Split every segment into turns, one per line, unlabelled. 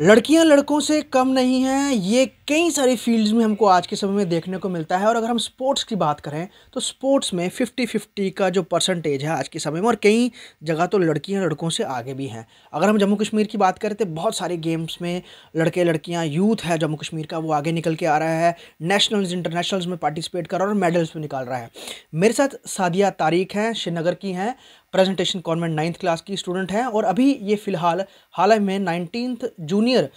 लड़कियां लड़कों से कम नहीं हैं ये कई सारी फील्ड्स में हमको आज के समय में देखने को मिलता है और अगर हम स्पोर्ट्स की बात करें तो स्पोर्ट्स में 50-50 का जो परसेंटेज है आज के समय में और कई जगह तो लड़कियां लड़कों से आगे भी हैं अगर हम जम्मू कश्मीर की बात करें तो बहुत सारे गेम्स में लड़के लड़कियाँ यूथ है जम्मू कश्मीर का वो आगे निकल के आ रहा है नेशनल्स इंटरनेशनल्स में पार्टिसिपेट कर रहा है और मेडल्स भी निकाल रहा है मेरे साथ सादिया तारीख हैं श्रीनगर की हैं प्रेजेंटेशन कॉन्वेंट नाइन्थ क्लास की स्टूडेंट हैं और अभी ये फ़िलहाल हाल ही में nineteenth junior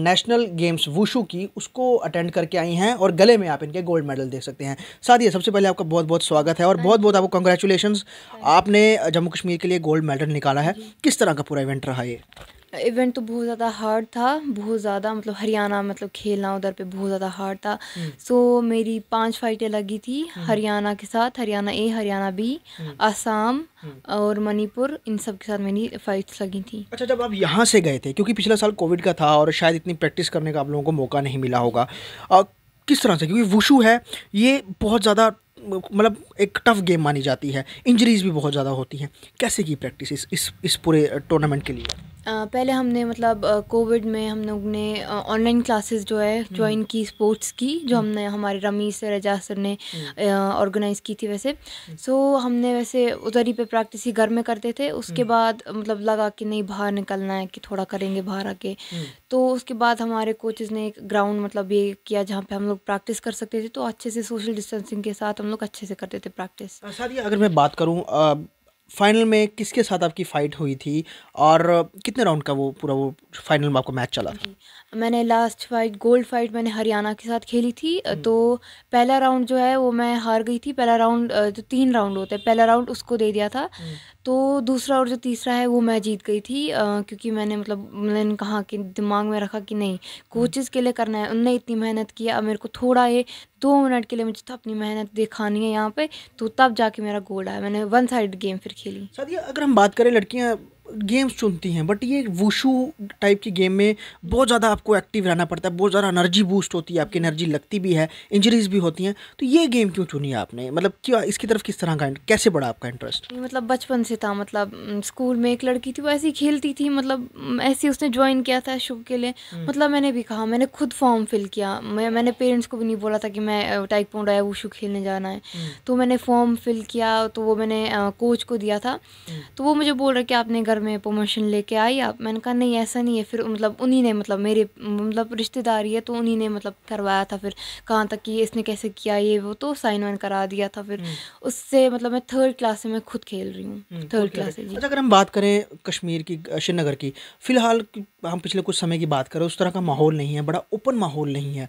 national games wushu की उसको अटेंड करके आई हैं और गले में आप इनके गोल्ड मेडल देख सकते हैं साथ ही सबसे पहले आपका बहुत बहुत स्वागत है और बहुत बहुत आपको कंग्रेचुलेशन आपने जम्मू कश्मीर के लिए गोल्ड मेडल निकाला है किस तरह का पूरा इवेंट रहा ये
इवेंट तो बहुत ज़्यादा हार्ड था बहुत ज़्यादा मतलब हरियाणा मतलब खेलना उधर पे बहुत ज़्यादा हार्ड था सो हम्म। so, मेरी पांच फाइटें लगी थी हम्म। हरियाणा के साथ हरियाणा ए हरियाणा बी असम हम्म। और मणिपुर इन सब के साथ मेरी फाइट्स लगी थी
अच्छा जब आप यहाँ से गए थे क्योंकि पिछला साल कोविड का था और शायद इतनी प्रैक्टिस करने का आप लोगों को मौका नहीं मिला होगा किस तरह से क्योंकि वुशु है ये बहुत ज़्यादा मतलब एक टफ गेम मानी जाती है इंजरीज भी बहुत ज़्यादा होती हैं कैसे की प्रैक्टिस इस, इस पूरे टूर्नामेंट के लिए
पहले हमने मतलब कोविड में हम लोग ने ऑनलाइन क्लासेस जो है ज्वाइन हम्म। की स्पोर्ट्स की जो हम्म। हमने हमारे रमी सर एजाज सर ने ऑर्गेनाइज़ हम्म। की थी वैसे सो so, हमने वैसे उधर ही पे प्रैक्टिस ही घर में करते थे उसके बाद मतलब लगा कि नहीं बाहर निकलना है कि थोड़ा करेंगे बाहर आके तो उसके बाद हमारे कोचेज़ ने एक ग्राउंड मतलब ये किया जहाँ पे हम लोग प्रैक्टिस कर सकते थे तो अच्छे से सोशल डिस्टेंसिंग के साथ हम लोग अच्छे से करते थे प्रैक्टिस
अच्छा, सर ये अगर मैं बात करूँ फाइनल में किसके साथ आपकी फ़ाइट हुई थी और कितने राउंड का वो पूरा वो फाइनल में आपको मैच चला था
मैंने लास्ट फाइट गोल्ड फाइट मैंने हरियाणा के साथ खेली थी तो पहला राउंड जो है वो मैं हार गई थी पहला राउंड जो तीन राउंड होते हैं पहला राउंड उसको दे दिया था हम्म। तो दूसरा और जो तीसरा है वो मैं जीत गई थी क्योंकि मैंने मतलब मैंने कहा कि दिमाग में रखा कि नहीं कोचेज़ हम्म। के लिए करना है उनने इतनी मेहनत किया अब मेरे को थोड़ा ये दो मिनट के लिए मुझे तो अपनी मेहनत दिखानी है यहाँ पे तो तब जाके मेरा गोल आया मैंने वन साइड गेम
फिर खेली सर अगर हम बात करें लड़कियाँ गेम्स चुनती हैं बट ये वुशू टाइप की गेम में बहुत ज़्यादा आपको एक्टिव रहना पड़ता है बहुत ज़्यादा एनर्जी बूस्ट होती है आपकी एनर्जी लगती भी है इंजरीज भी होती हैं तो ये गेम क्यों चुनी है आपने मतलब क्या इसकी तरफ किस तरह का कैसे बढ़ा आपका इंटरेस्ट
मतलब बचपन से था मतलब स्कूल में एक लड़की थी वो ऐसी खेलती थी मतलब ऐसे उसने ज्वाइन किया था शो के लिए हम्म। मतलब मैंने भी कहा मैंने खुद फॉर्म फिल किया मैं मैंने पेरेंट्स को भी नहीं बोला था कि मैं पोंड आया वुशू खेलने जाना है हम्म। तो मैंने फॉर्म फिल किया तो वो मैंने कोच को दिया था हम्म। तो वो मुझे बोल रहा कि आपने घर पर मैं प्रमोशन लेके आई आप मैंने कहा नहीं ऐसा नहीं है फिर मतलब उन्हीं ने मतलब मेरे मतलब रिश्तेदार ही है तो उन्हीं ने मतलब करवाया था फिर कहाँ तक कि इसने कैसे किया ये वो तो साइन वाइन करा दिया था फिर हम्म। उससे मतलब मैं थर्ड क्लास में खुद खेल रही हूँ
थर्ड क्लास से अच्छा अगर हम बात करें कश्मीर की श्रीनगर की फ़िलहाल हम पिछले कुछ समय की बात करें उस तरह का माहौल नहीं है बड़ा ओपन माहौल नहीं है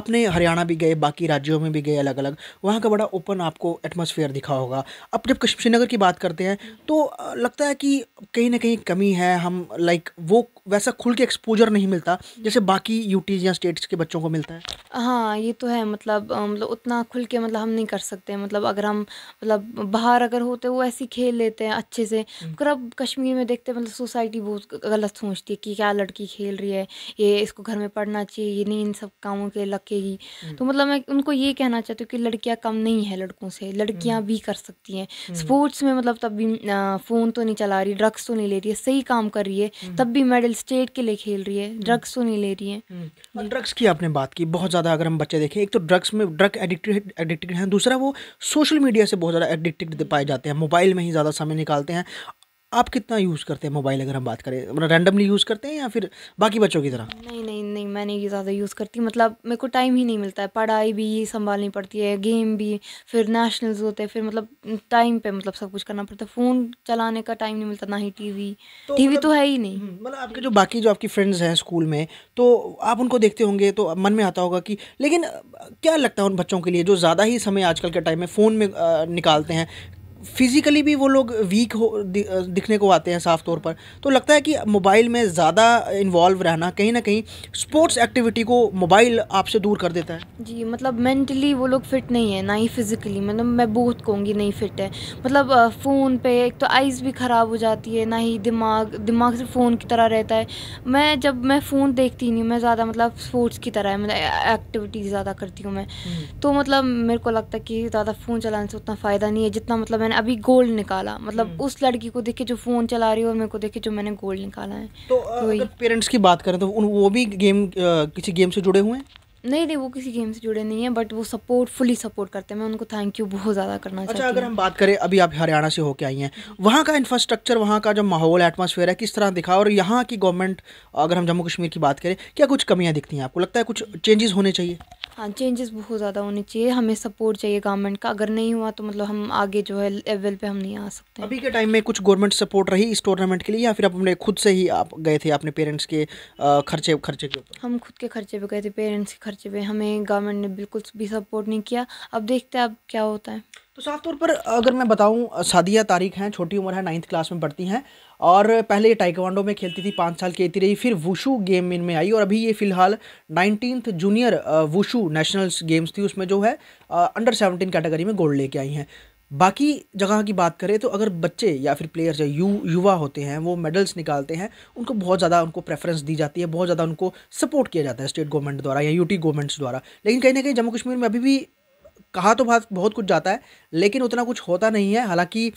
आपने हरियाणा भी गए बाकी राज्यों में भी गए अलग अलग वहाँ का बड़ा ओपन आपको एटमोसफियर दिखा होगा अब जब श्रीनगर की बात करते हैं तो लगता है कि कहीं कहीं ना कहीं कमी है हम लाइक like, वो वैसा खुल के एक्सपोजर नहीं मिलता जैसे बाकी यूटीज या स्टेट्स के बच्चों को मिलता है
हाँ ये तो है मतलब मतलब उतना खुल के मतलब हम नहीं कर सकते मतलब अगर हम मतलब बाहर अगर होते वो ऐसे खेल लेते हैं अच्छे से मगर हम्म। अब कश्मीर में देखते हैं मतलब सोसाइटी बहुत गलत सोचती है कि क्या लड़की खेल रही है ये इसको घर में पढ़ना चाहिए ये नहीं इन सब कामों के लगेगी हम्म। तो मतलब मैं उनको ये कहना चाहती हूँ कि लड़कियाँ कम नहीं है लड़कों से लड़कियाँ हम्म। भी कर सकती हैं स्पोर्ट्स में मतलब तब भी फ़ोन तो नहीं चला रही ड्रग्स तो नहीं ले रही है सही काम कर रही है हम्म। तब भी मेडल स्टेट के लिए खेल रही है हम्म। ड्रग्स तो नहीं ले रही है हम्म।
ड्रग्स की आपने बात की बहुत ज़्यादा अगर हम बच्चे देखें एक तो ड्रग्स में ड्रग एडिक्टेड एडिक्टेड हैं दूसरा वो सोशल मीडिया से बहुत ज़्यादा एडिक्टेड पाए जाते हैं मोबाइल में ही ज़्यादा समय निकालते हैं आप कितना यूज़ करते हैं मोबाइल अगर हम बात करें मतलब रैंडमली यूज़ करते हैं या फिर बाकी बच्चों की तरह
नहीं नहीं नहीं मैं नहीं ज़्यादा यूज़ करती मतलब मेरे को टाइम ही नहीं मिलता है पढ़ाई भी संभालनी पड़ती है गेम भी फिर नेशनल्स होते हैं फिर मतलब टाइम पे मतलब सब कुछ करना पड़ता है फ़ोन चलाने का टाइम नहीं मिलता ना ही टी वी टी वी तो है ही
नहीं हम्म, मतलब आपके जो बाकी जो आपकी फ्रेंड्स हैं स्कूल में तो आप उनको देखते होंगे तो मन में आता होगा कि लेकिन क्या लगता है उन बच्चों के लिए जो ज़्यादा ही समय आजकल के टाइम में फ़ोन में निकालते हैं फिज़िकली भी वो लोग वीक हो दि, दिखने को आते हैं साफ तौर पर तो लगता है कि मोबाइल में ज़्यादा इन्वॉल्व रहना कहीं ना कहीं स्पोर्ट्स एक्टिविटी को मोबाइल आपसे दूर कर देता है
जी मतलब मेंटली वो लोग फिट नहीं है ना ही फिज़िकली मतलब मैं बहुत कहूँगी नहीं फिट है मतलब फ़ोन पे एक तो आइज़ भी ख़राब हो जाती है ना ही दिमाग दिमाग से फ़ोन की तरह रहता है मैं जब मैं फ़ोन देखती नहीं मैं ज़्यादा मतलब स्पोर्ट्स की तरह मतलब एक्टिविटी ज़्यादा करती हूँ मैं हम्म। तो मतलब मेरे को लगता है कि ज़्यादा फ़ोन चलाने से उतना फ़ायदा नहीं है जितना मतलब मैंने अभी गोल्ड निकाला मतलब हम्म। उस लड़की को देख के जो फ़ोन चला रही है और मेरे को देख के जो मैंने गोल्ड निकाला है
तो, तो पेरेंट्स की बात करें तो वो भी गेम किसी गेम से जुड़े हुए हैं
नहीं नहीं वो किसी गेम से जुड़े नहीं है बट वो सपोर्ट फुली सपोर्ट करते हैं मैं उनको थैंक यू बहुत ज़्यादा करना अच्छा अगर हम
बात करें अभी आप हरियाणा से होके आई हैं वहाँ का इंफ्रास्ट्रक्चर वहाँ का जो माहौल एटमोसफेयर है किस तरह दिखा और यहाँ की गवर्नमेंट अगर हम जम्मू कश्मीर की बात करें क्या कुछ कमियाँ दिखती हैं आपको लगता है कुछ चेंजेस होने चाहिए
हाँ चेंजेस बहुत ज़्यादा होने चाहिए हमें सपोर्ट चाहिए गवर्नमेंट का अगर नहीं हुआ तो मतलब हम आगे जो है लेवल पे हम नहीं आ सकते
अभी के टाइम में कुछ गवर्नमेंट सपोर्ट रही इस टूर्नामेंट के लिए या फिर अपने खुद से ही आप गए थे अपने पेरेंट्स के खर्चे खर्चे के ऊपर
हम खुद के खर्चे पे गए थे पेरेंट्स के खर्चे पे हमें गवर्नमेंट ने बिल्कुल भी सपोर्ट नहीं किया अब देखते हैं अब क्या होता है
तो साफ तौर पर अगर मैं बताऊं सादिया तारीख हैं छोटी उम्र है नाइन्थ क्लास में पढ़ती हैं और पहले ये टाइकवांडो में खेलती थी पाँच साल खेलती रही फिर वुशू गेम इनमें आई और अभी ये फिलहाल nineteenth junior wushu nationals games थी उसमें जो है अंडर सेवनटीन कैटेगरी में गोल्ड लेके आई हैं बाकी जगह की बात करें तो अगर बच्चे या फिर प्लेयर्स जो यु युवा होते हैं वो मेडल्स निकालते हैं उनको बहुत ज़्यादा उनको प्रेफरेंस दी जाती है बहुत ज़्यादा उनको सपोर्ट किया जाता है स्टेट गवर्नमेंट द्वारा या यूटी गवर्नमेंट्स द्वारा लेकिन कहीं ना कहीं जम्मू कश्मीर में अभी भी कहा तो बहुत कुछ जाता है लेकिन उतना कुछ होता नहीं है हालांकि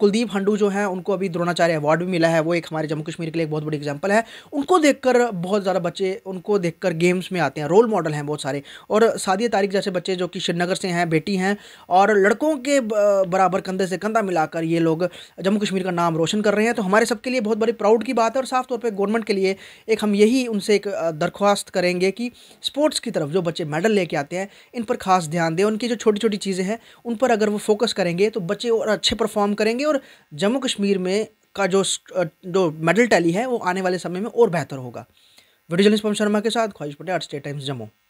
कुलदीप हंडू जो है उनको अभी द्रोणाचार्य अवार्ड भी मिला है वो एक हमारे जम्मू कश्मीर के लिए एक बहुत बड़ी एग्जाम्पल है उनको देखकर बहुत ज़्यादा बच्चे उनको देखकर गेम्स में आते हैं रोल मॉडल हैं बहुत सारे और सादिया तारिक जैसे बच्चे जो कि श्रीनगर से हैं बेटी हैं और लड़कों के बराबर कंधे से कंधा मिलाकर ये लोग जम्मू कश्मीर का नाम रोशन कर रहे हैं तो हमारे सबके लिए बहुत बड़ी प्राउड की बात है और साफ तौर पर गवर्नमेंट के लिए एक हम यही उनसे एक दरख्वास्त करेंगे कि स्पोर्ट्स की तरफ जो बच्चे मेडल लेके आते हैं इन पर खास ध्यान दें उनकी जो जो छोटी छोटी चीज़ें हैं उन पर अगर वो फोकस करेंगे तो बच्चे और अच्छे परफॉर्म करेंगे और जम्मू कश्मीर में का जो जो मेडल टैली है वो आने वाले समय में और बेहतर होगा वीडियो जर्नलिस्ट पम शर्मा के साथ ख्वाहिश पटेल स्टेट टाइम्स जम्मू